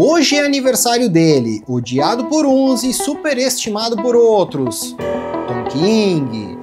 Hoje é aniversário dele, odiado por uns e superestimado por outros. Tom King,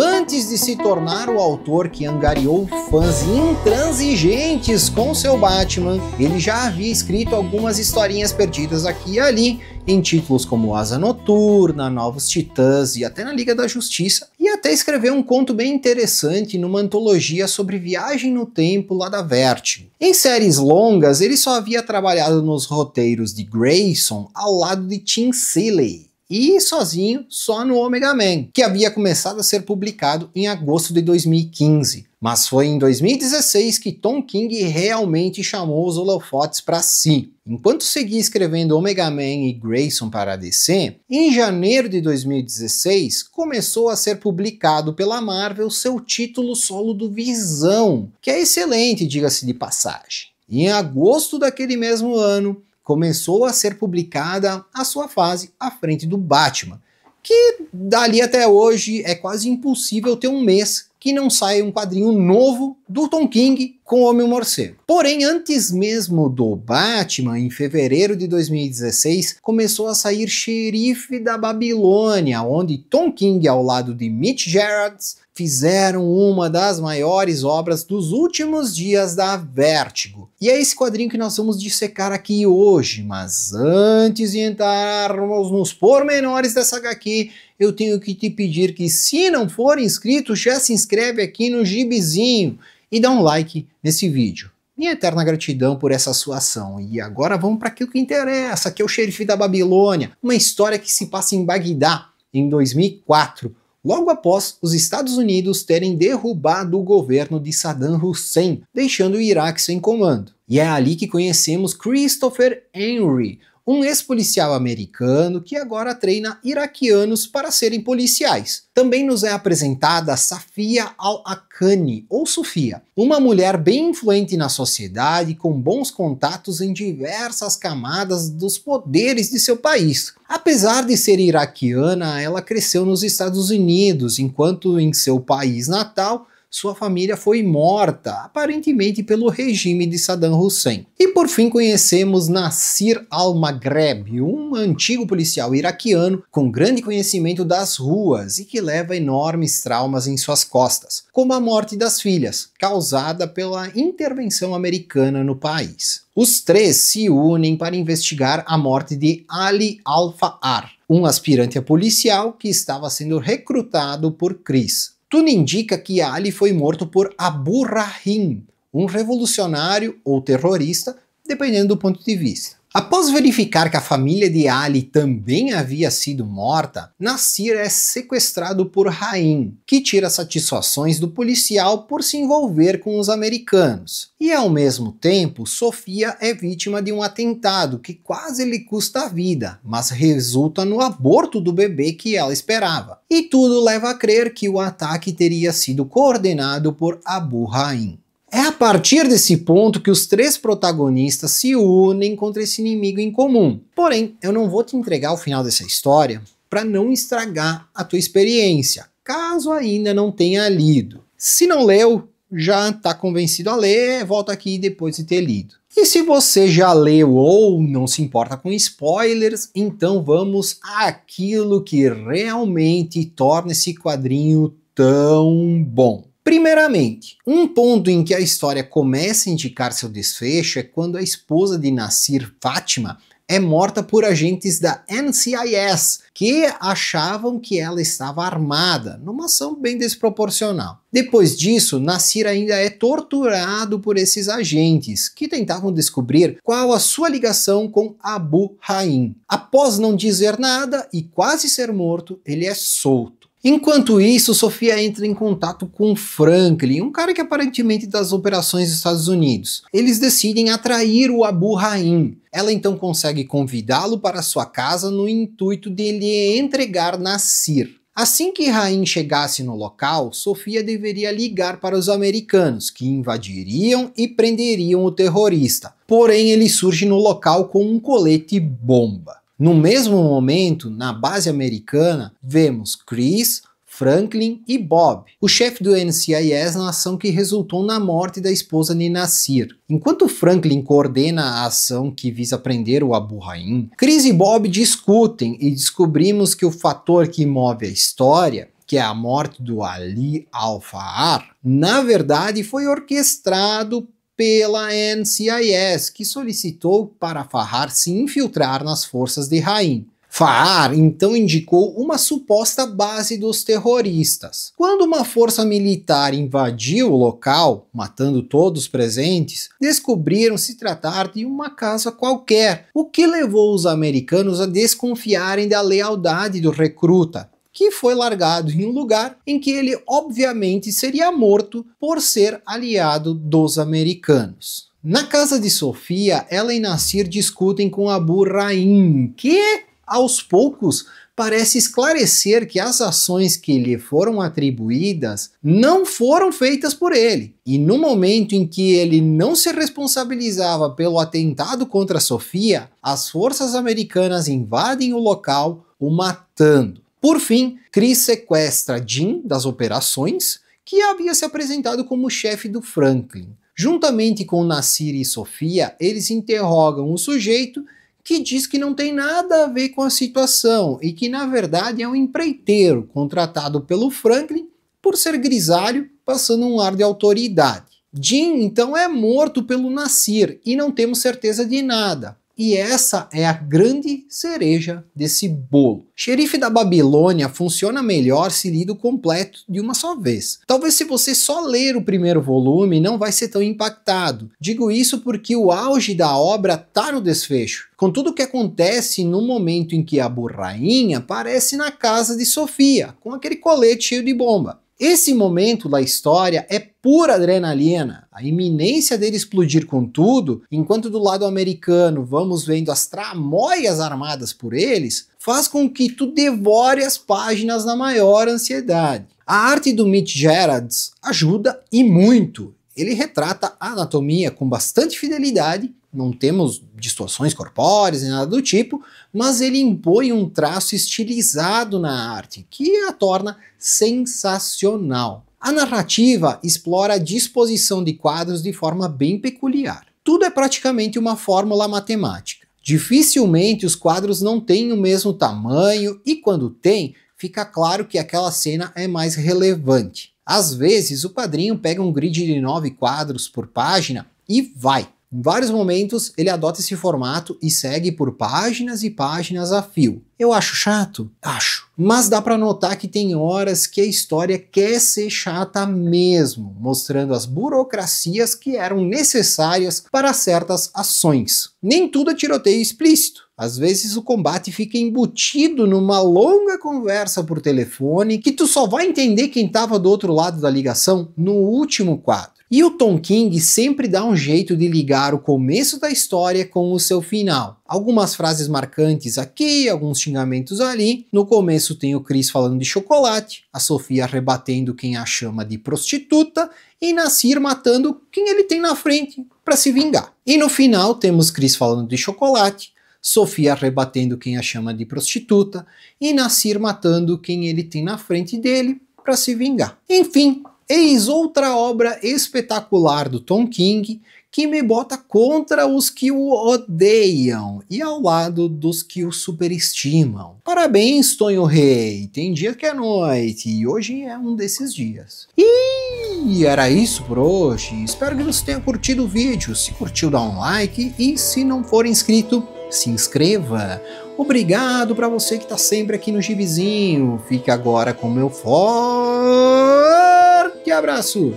antes de se tornar o autor que angariou fãs intransigentes com seu Batman, ele já havia escrito algumas historinhas perdidas aqui e ali, em títulos como Asa Noturna, Novos Titãs e até na Liga da Justiça, e até escreveu um conto bem interessante numa antologia sobre viagem no tempo lá da Vertigo. Em séries longas, ele só havia trabalhado nos roteiros de Grayson ao lado de Tim Seeley e sozinho só no Omega Man, que havia começado a ser publicado em agosto de 2015. Mas foi em 2016 que Tom King realmente chamou os holofotes para si. Enquanto seguia escrevendo Omega Man e Grayson para a DC, em janeiro de 2016 começou a ser publicado pela Marvel seu título solo do Visão, que é excelente, diga-se de passagem. E em agosto daquele mesmo ano, começou a ser publicada a sua fase à frente do Batman, que dali até hoje é quase impossível ter um mês que não saia um quadrinho novo do Tom King com o Homem Morcego. Porém, antes mesmo do Batman, em fevereiro de 2016, começou a sair Xerife da Babilônia, onde Tom King, ao lado de Mitch Gerards, fizeram uma das maiores obras dos últimos dias da Vértigo. E é esse quadrinho que nós vamos dissecar aqui hoje, mas antes de entrarmos nos pormenores dessa HQ, eu tenho que te pedir que se não for inscrito, já se inscreve aqui no Gibizinho e dá um like nesse vídeo. Minha eterna gratidão por essa sua ação. E agora vamos para aquilo que interessa, que é o xerife da Babilônia, uma história que se passa em Bagdá, em 2004, logo após os Estados Unidos terem derrubado o governo de Saddam Hussein, deixando o Iraque sem comando. E é ali que conhecemos Christopher Henry, um ex-policial americano que agora treina iraquianos para serem policiais. Também nos é apresentada Safia al-Akani, ou Sofia, uma mulher bem influente na sociedade, com bons contatos em diversas camadas dos poderes de seu país. Apesar de ser iraquiana, ela cresceu nos Estados Unidos, enquanto em seu país natal sua família foi morta, aparentemente pelo regime de Saddam Hussein. E por fim conhecemos Nasir al-Maghreb, um antigo policial iraquiano com grande conhecimento das ruas e que leva enormes traumas em suas costas, como a morte das filhas, causada pela intervenção americana no país. Os três se unem para investigar a morte de Ali Al-Fa'ar, um aspirante a policial que estava sendo recrutado por Chris, tudo indica que Ali foi morto por Abu Rahim, um revolucionário ou terrorista, dependendo do ponto de vista. Após verificar que a família de Ali também havia sido morta, Nasir é sequestrado por Rain, que tira satisfações do policial por se envolver com os americanos. E ao mesmo tempo, Sofia é vítima de um atentado que quase lhe custa a vida, mas resulta no aborto do bebê que ela esperava. E tudo leva a crer que o ataque teria sido coordenado por Abu Rain. É a partir desse ponto que os três protagonistas se unem contra esse inimigo em comum. Porém, eu não vou te entregar o final dessa história para não estragar a tua experiência, caso ainda não tenha lido. Se não leu, já está convencido a ler, volta aqui depois de ter lido. E se você já leu ou não se importa com spoilers, então vamos àquilo que realmente torna esse quadrinho tão bom. Primeiramente, um ponto em que a história começa a indicar seu desfecho é quando a esposa de Nasir, Fátima, é morta por agentes da NCIS, que achavam que ela estava armada, numa ação bem desproporcional. Depois disso, Nasir ainda é torturado por esses agentes, que tentavam descobrir qual a sua ligação com Abu Rahim. Após não dizer nada e quase ser morto, ele é solto. Enquanto isso, Sofia entra em contato com Franklin, um cara que aparentemente das tá operações dos Estados Unidos. Eles decidem atrair o Abu Rahim. Ela então consegue convidá-lo para sua casa no intuito de lhe entregar Nasir. Assim que Rahim chegasse no local, Sofia deveria ligar para os americanos, que invadiriam e prenderiam o terrorista. Porém, ele surge no local com um colete bomba. No mesmo momento, na base americana, vemos Chris, Franklin e Bob, o chefe do NCIS na ação que resultou na morte da esposa Ninasir. Enquanto Franklin coordena a ação que visa prender o Abu Rahim, Chris e Bob discutem e descobrimos que o fator que move a história que é a morte do Ali Al-Fahar, na verdade foi orquestrado pela NCIS, que solicitou para Farrar se infiltrar nas forças de Rain. Farrar então indicou uma suposta base dos terroristas. Quando uma força militar invadiu o local, matando todos presentes, descobriram se tratar de uma casa qualquer, o que levou os americanos a desconfiarem da lealdade do recruta que foi largado em um lugar em que ele obviamente seria morto por ser aliado dos americanos. Na casa de Sofia, ela e Nasir discutem com Abu Rahim, que aos poucos parece esclarecer que as ações que lhe foram atribuídas não foram feitas por ele. E no momento em que ele não se responsabilizava pelo atentado contra Sofia, as forças americanas invadem o local, o matando. Por fim, Chris sequestra Jim das operações, que havia se apresentado como chefe do Franklin. Juntamente com Nassir e Sofia, eles interrogam o sujeito que diz que não tem nada a ver com a situação e que na verdade é um empreiteiro contratado pelo Franklin por ser grisalho, passando um ar de autoridade. Jim então é morto pelo Nassir e não temos certeza de nada. E essa é a grande cereja desse bolo. Xerife da Babilônia funciona melhor se lido completo de uma só vez. Talvez se você só ler o primeiro volume não vai ser tão impactado. Digo isso porque o auge da obra está no desfecho. Com tudo o que acontece no momento em que a burrainha aparece na casa de Sofia, com aquele colete cheio de bomba. Esse momento da história é pura adrenalina, a iminência dele explodir com tudo, enquanto do lado americano vamos vendo as tramóias armadas por eles, faz com que tu devore as páginas na maior ansiedade. A arte do Mitch Gerards ajuda e muito ele retrata a anatomia com bastante fidelidade, não temos distorções corpóreas nem nada do tipo, mas ele impõe um traço estilizado na arte, que a torna sensacional. A narrativa explora a disposição de quadros de forma bem peculiar. Tudo é praticamente uma fórmula matemática. Dificilmente os quadros não têm o mesmo tamanho e quando tem, fica claro que aquela cena é mais relevante. Às vezes, o padrinho pega um grid de 9 quadros por página e vai. Em vários momentos, ele adota esse formato e segue por páginas e páginas a fio. Eu acho chato? Acho. Mas dá para notar que tem horas que a história quer ser chata mesmo, mostrando as burocracias que eram necessárias para certas ações. Nem tudo é tiroteio explícito. Às vezes o combate fica embutido numa longa conversa por telefone que tu só vai entender quem estava do outro lado da ligação no último quadro. E o Tom King sempre dá um jeito de ligar o começo da história com o seu final algumas frases marcantes aqui, alguns xingamentos ali. No começo tem o Chris falando de chocolate, a Sofia rebatendo quem a chama de prostituta e Nasir matando quem ele tem na frente para se vingar. E no final temos Chris falando de chocolate, Sofia rebatendo quem a chama de prostituta e Nasir matando quem ele tem na frente dele para se vingar. Enfim, eis outra obra espetacular do Tom King que me bota contra os que o odeiam e ao lado dos que o superestimam. Parabéns, Tonho Rei! Tem dia que é noite e hoje é um desses dias. E era isso por hoje. Espero que você tenha curtido o vídeo. Se curtiu, dá um like e se não for inscrito, se inscreva. Obrigado para você que está sempre aqui no Gibizinho. Fique agora com meu forte abraço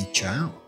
e tchau.